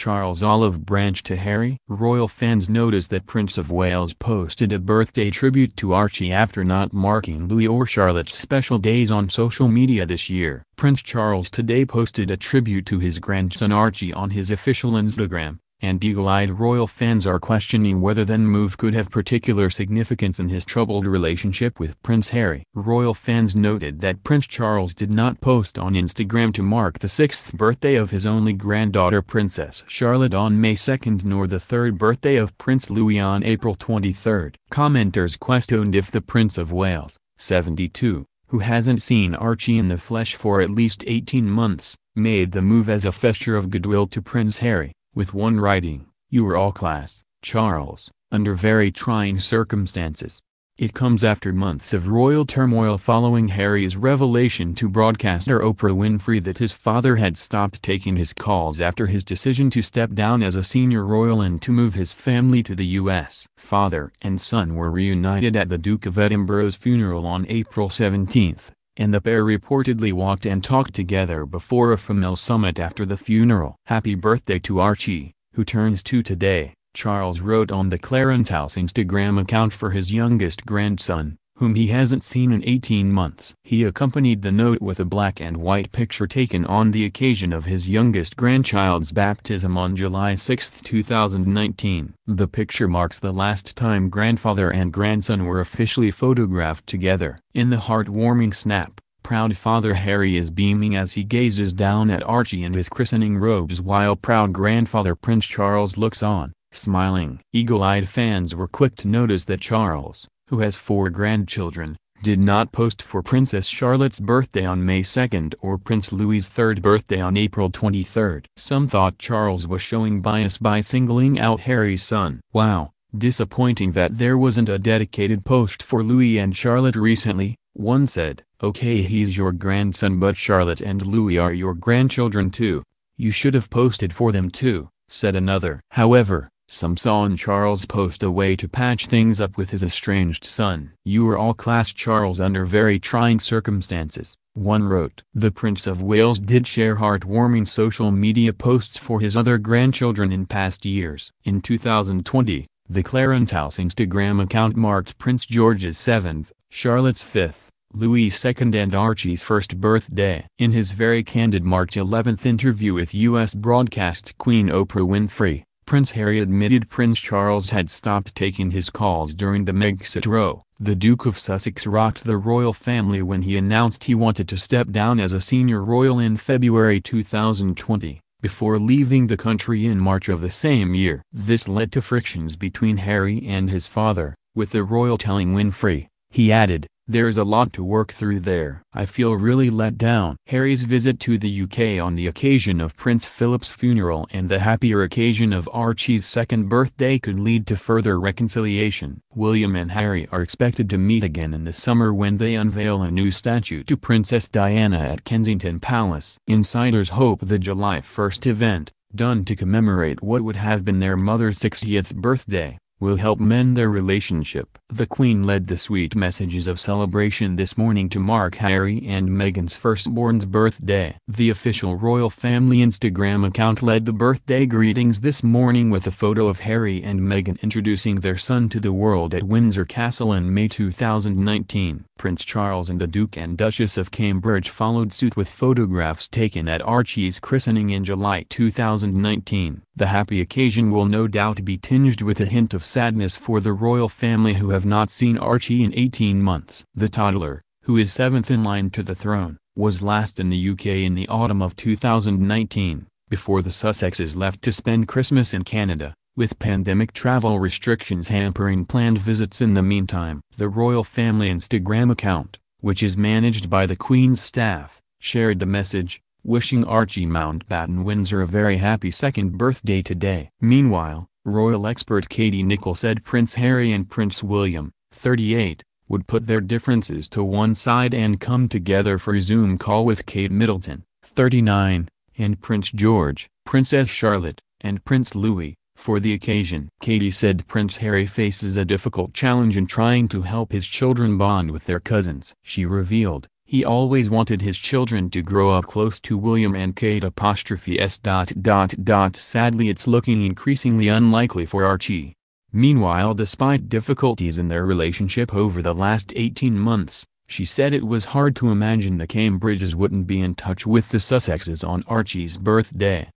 Charles' olive branch to Harry. Royal fans noticed that Prince of Wales posted a birthday tribute to Archie after not marking Louis or Charlotte's special days on social media this year. Prince Charles today posted a tribute to his grandson Archie on his official Instagram, and eagle-eyed royal fans are questioning whether then move could have particular significance in his troubled relationship with Prince Harry. Royal fans noted that Prince Charles did not post on Instagram to mark the sixth birthday of his only granddaughter Princess Charlotte on May 2 nor the third birthday of Prince Louis on April 23. Commenters questioned if the Prince of Wales, 72, who hasn't seen Archie in the flesh for at least 18 months, made the move as a gesture of goodwill to Prince Harry with one writing, You were all class, Charles, under very trying circumstances. It comes after months of royal turmoil following Harry's revelation to broadcaster Oprah Winfrey that his father had stopped taking his calls after his decision to step down as a senior royal and to move his family to the U.S. Father and son were reunited at the Duke of Edinburgh's funeral on April 17, and the pair reportedly walked and talked together before a FML summit after the funeral. Happy birthday to Archie, who turns two today, Charles wrote on the Clarence House Instagram account for his youngest grandson whom he hasn't seen in 18 months. He accompanied the note with a black and white picture taken on the occasion of his youngest grandchild's baptism on July 6, 2019. The picture marks the last time grandfather and grandson were officially photographed together. In the heartwarming snap, proud father Harry is beaming as he gazes down at Archie in his christening robes while proud grandfather Prince Charles looks on, smiling. Eagle-eyed fans were quick to notice that Charles, who has four grandchildren, did not post for Princess Charlotte's birthday on May 2 or Prince Louis' third birthday on April 23. Some thought Charles was showing bias by singling out Harry's son. Wow, disappointing that there wasn't a dedicated post for Louis and Charlotte recently, one said. Okay he's your grandson but Charlotte and Louis are your grandchildren too. You should have posted for them too, said another. However, some saw in Charles Post a way to patch things up with his estranged son. You were all class Charles under very trying circumstances, one wrote. The Prince of Wales did share heartwarming social media posts for his other grandchildren in past years. In 2020, the Clarence House Instagram account marked Prince George's 7th, Charlotte's 5th, Louis II and Archie's first birthday. In his very candid March 11th interview with U.S. broadcast queen Oprah Winfrey, Prince Harry admitted Prince Charles had stopped taking his calls during the Megxit row. The Duke of Sussex rocked the royal family when he announced he wanted to step down as a senior royal in February 2020, before leaving the country in March of the same year. This led to frictions between Harry and his father, with the royal telling Winfrey, he added, there's a lot to work through there. I feel really let down. Harry's visit to the UK on the occasion of Prince Philip's funeral and the happier occasion of Archie's second birthday could lead to further reconciliation. William and Harry are expected to meet again in the summer when they unveil a new statue to Princess Diana at Kensington Palace. Insiders hope the July 1st event, done to commemorate what would have been their mother's 60th birthday, will help mend their relationship. The Queen led the sweet messages of celebration this morning to mark Harry and Meghan's firstborn's birthday. The official royal family Instagram account led the birthday greetings this morning with a photo of Harry and Meghan introducing their son to the world at Windsor Castle in May 2019. Prince Charles and the Duke and Duchess of Cambridge followed suit with photographs taken at Archie's christening in July 2019. The happy occasion will no doubt be tinged with a hint of sadness for the royal family who have not seen Archie in 18 months. The toddler, who is seventh in line to the throne, was last in the UK in the autumn of 2019, before the Sussexes left to spend Christmas in Canada, with pandemic travel restrictions hampering planned visits in the meantime. The royal family Instagram account, which is managed by the Queen's staff, shared the message, wishing Archie Mountbatten Windsor a very happy second birthday today. Meanwhile, royal expert Katie Nichol said Prince Harry and Prince William, 38, would put their differences to one side and come together for a Zoom call with Kate Middleton, 39, and Prince George, Princess Charlotte, and Prince Louis, for the occasion. Katie said Prince Harry faces a difficult challenge in trying to help his children bond with their cousins. She revealed, he always wanted his children to grow up close to William and Kate s. Dot, dot, dot. Sadly it's looking increasingly unlikely for Archie. Meanwhile despite difficulties in their relationship over the last 18 months, she said it was hard to imagine the Cambridges wouldn't be in touch with the Sussexes on Archie's birthday.